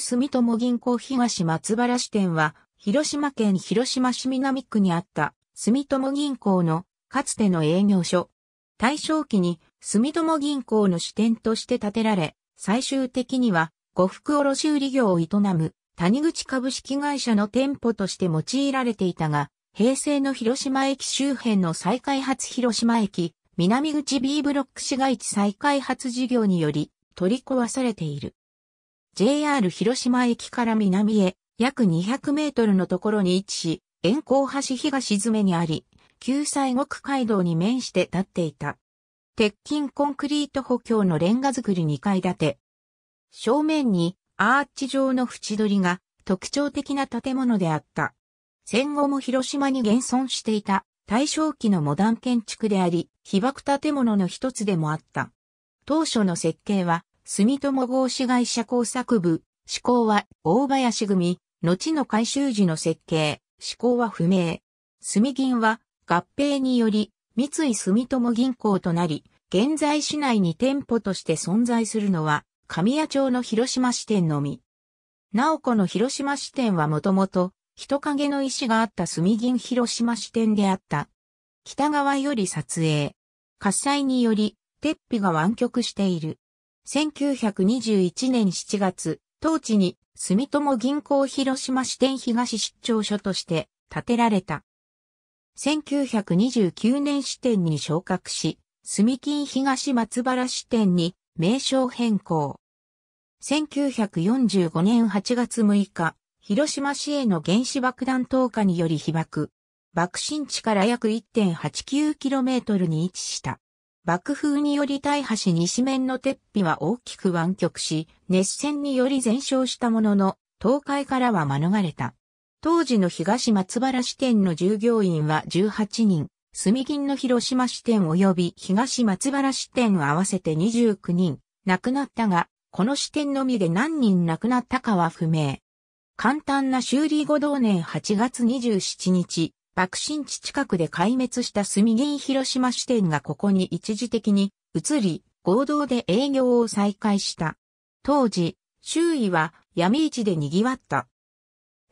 住友銀行東松原支店は、広島県広島市南区にあった住友銀行のかつての営業所。大正期に住友銀行の支店として建てられ、最終的には呉服卸売業を営む谷口株式会社の店舗として用いられていたが、平成の広島駅周辺の再開発広島駅、南口 B ブロック市街地再開発事業により取り壊されている。JR 広島駅から南へ約200メートルのところに位置し、沿江橋東詰めにあり、旧西国街道に面して建っていた。鉄筋コンクリート補強のレンガ造り2階建て。正面にアーチ状の縁取りが特徴的な建物であった。戦後も広島に現存していた大正期のモダン建築であり、被爆建物の一つでもあった。当初の設計は住友合資会社工作部、施工は大林組、後の改修時の設計、施工は不明。住銀は合併により三井住友銀行となり、現在市内に店舗として存在するのは神谷町の広島支店のみ。なおこの広島支店はもともと人影の石があった住銀広島支店であった。北側より撮影。喝采により、鉄皮が湾曲している。1921年7月、当地に住友銀行広島支店東出張所として建てられた。1929年支店に昇格し、住金東松原支店に名称変更。1945年8月6日、広島市への原子爆弾投下により被爆。爆心地から約 1.89km に位置した。爆風により大橋西面の鉄皮は大きく湾曲し、熱戦により全焼したものの、倒壊からは免れた。当時の東松原支店の従業員は18人、住銀の広島支店及び東松原支店合わせて29人、亡くなったが、この支店のみで何人亡くなったかは不明。簡単な修理後同年8月27日、爆心地近くで壊滅した住銀広島支店がここに一時的に移り、合同で営業を再開した。当時、周囲は闇市で賑わった。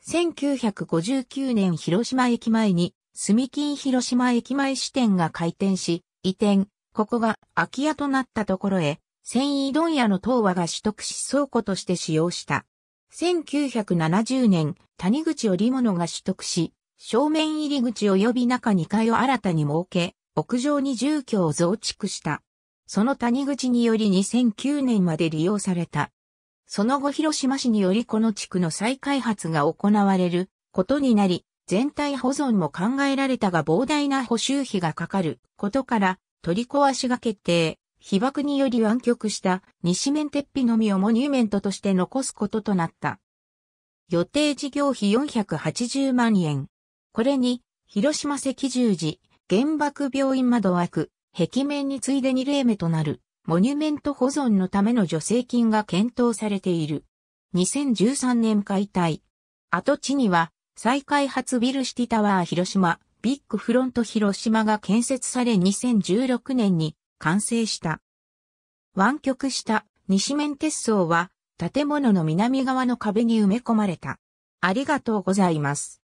1959年広島駅前に、住金広島駅前支店が開店し、移転、ここが空き家となったところへ、繊維問屋の東和が取得し倉庫として使用した。1970年、谷口織物が取得し、正面入り口及び中2階を新たに設け、屋上に住居を増築した。その谷口により2009年まで利用された。その後広島市によりこの地区の再開発が行われることになり、全体保存も考えられたが膨大な補修費がかかることから取り壊しが決定。被爆により湾曲した西面鉄皮のみをモニュメントとして残すこととなった。予定事業費480万円。これに、広島赤十字、原爆病院窓枠、壁面に次いで2例目となる、モニュメント保存のための助成金が検討されている。2013年解体。跡地には、再開発ビルシティタワー広島、ビッグフロント広島が建設され2016年に完成した。湾曲した西面鉄層は建物の南側の壁に埋め込まれた。ありがとうございます。